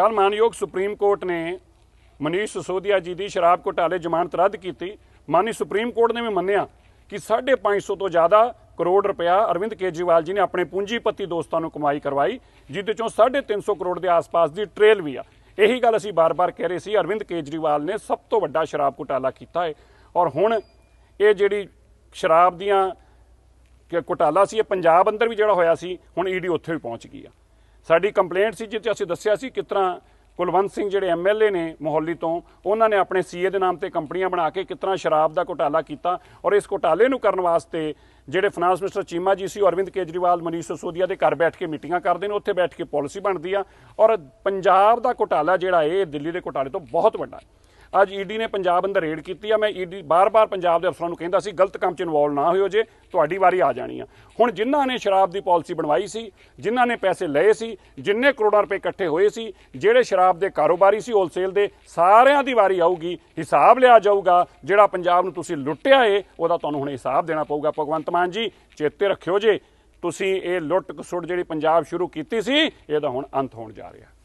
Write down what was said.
ਕੱਲ ਮਾਨਯੋਗ supreme court ਨੇ ਮਨੀਸ਼ ਸੋਧਿਆ ਜੀ ਦੀ ਸ਼ਰਾਬ ਘੁਟਾਲੇ ਜ਼ਮਾਨਤ ਰੱਦ ਕੀਤੀ ਮਾਨੀ ਸੁਪਰੀਮ ਕੋਰਟ ਨੇ ਵੀ ਮੰਨਿਆ ਕਿ 550 ਤੋਂ ਜ਼ਿਆਦਾ ਕਰੋੜ ਰੁਪਇਆ ਅਰਵਿੰਦ ਕੇਜੀਵਾਲ ਜੀ ਨੇ ਆਪਣੇ ਪੂੰਜੀਪਤੀ ਦੋਸਤਾਂ ਨੂੰ ਕਮਾਈ ਕਰਵਾਈ ਜਿੱਦੇ ਚੋਂ 350 ਕਰੋੜ ਦੇ ਆਸ-ਪਾਸ ਦੀ ਟ੍ਰੇਲ ਵੀ ਆ ਇਹੀ ਗੱਲ ਅਸੀਂ ਬਾਰ-ਬਾਰ ਕਹਿ ਰਹੇ ਸੀ ਅਰਵਿੰਦ ਕੇਜਰੀਵਾਲ ਨੇ ਸਭ ਤੋਂ ਵੱਡਾ ਸ਼ਰਾਬ ਘੁਟਾਲਾ ਕੀਤਾ ਹੈ ਔਰ ਹੁਣ ਇਹ ਜਿਹੜੀ ਸ਼ਰਾਬ ਦੀਆਂ ਘੁਟਾਲਾ ਸੀ ਇਹ ਪੰਜਾਬ ਅੰਦਰ ਵੀ ਜਿਹੜਾ ਹੋਇਆ ਸੀ ਹੁਣ ਈਡੀ ਉੱਥੇ ਵੀ ਪਹੁੰਚ ਗਈ ਆ ਸਾਡੀ ਕੰਪਲੇਂਟ ਸੀ ਜਿੱਤੇ ਅਸੀਂ ਦੱਸਿਆ ਸੀ ਕਿ ਤਰ੍ਹਾਂ ਕੁਲਵੰਤ ਸਿੰਘ ਜਿਹੜੇ ਐਮਐਲਏ ਨੇ ਮੋਹੱਲੀ ਤੋਂ ਉਹਨਾਂ ਨੇ ਆਪਣੇ ਸੀਏ ਦੇ ਨਾਮ ਤੇ ਕੰਪਨੀਆਂ ਬਣਾ ਕੇ ਕਿਤਨਾ ਸ਼ਰਾਬ ਦਾ ਘੁਟਾਲਾ ਕੀਤਾ ਔਰ ਇਸ ਘੁਟਾਲੇ ਨੂੰ ਕਰਨ ਵਾਸਤੇ ਜਿਹੜੇ ਫਾਈਨਾਂਸ ਮਿਨਿਸਟਰ ਚੀਮਾ ਜੀ ਸੀ ਅਰਵਿੰਦ ਕੇਜਰੀਵਾਲ ਮਨੀਸ਼ ਸੋਦੀਆ ਦੇ ਘਰ ਬੈਠ ਕੇ ਮੀਟਿੰਗਾਂ ਕਰਦੇ ਨੇ ਉੱਥੇ ਬੈਠ ਕੇ ਪਾਲਿਸੀ ਬਣਦੀ ਆ ਔਰ ਪੰਜਾਬ ਦਾ ਘੁਟਾਲਾ ਜਿਹੜਾ ਇਹ ਦਿੱਲੀ ਦੇ ਘੁਟਾਲੇ ਤੋਂ ਬਹੁਤ ਵੱਡਾ ਹੈ ਅੱਜ ਈਡੀ ਨੇ ਪੰਜਾਬ ਅੰਦਰ ਰੇਡ ਕੀਤੀ ਆ ਮੈਂ ਈਡੀ ਬਾਰ-ਬਾਰ ਪੰਜਾਬ ਦੇ ਅਫਸਰਾਂ ਨੂੰ ਕਹਿੰਦਾ ਸੀ ਗਲਤ ਕੰਮ 'ਚ ਇਨਵੋਲ ਨਾ ਹੋਇਓ ਜੇ ਤੁਹਾਡੀ ਵਾਰੀ ਆ ਜਾਣੀ ਆ ਹੁਣ ਜਿਨ੍ਹਾਂ ਨੇ ਸ਼ਰਾਬ ਦੀ ਪਾਲਿਸੀ ਬਣਵਾਈ ਸੀ ਜਿਨ੍ਹਾਂ ਨੇ ਪੈਸੇ ਲਏ ਸੀ ਜਿੰਨੇ ਕਰੋੜਾਂ ਰੁਪਏ ਇਕੱਠੇ ਹੋਏ ਸੀ ਜਿਹੜੇ ਸ਼ਰਾਬ ਦੇ ਕਾਰੋਬਾਰੀ ਸੀ ਹੋਲਸੇਲ ਦੇ ਸਾਰਿਆਂ ਦੀ ਵਾਰੀ ਆਊਗੀ ਹਿਸਾਬ ਲਿਆ ਜਾਊਗਾ ਜਿਹੜਾ ਪੰਜਾਬ ਨੂੰ ਤੁਸੀਂ ਲੁੱਟਿਆ ਏ ਉਹਦਾ ਤੁਹਾਨੂੰ ਹੁਣ ਹਿਸਾਬ ਦੇਣਾ ਪਊਗਾ ਭਗਵੰਤ ਮਾਨ ਜੀ ਚੇਤੇ ਰੱਖਿਓ ਜੇ ਤੁਸੀਂ ਇਹ ਲੁੱਟ ਕਸੁੱਟ ਜਿਹੜੀ ਪੰਜਾਬ ਸ਼ੁਰੂ ਕੀਤੀ ਸੀ ਇਹਦਾ ਹੁਣ ਅੰਤ ਹੋਣ ਜਾ ਰਿਹਾ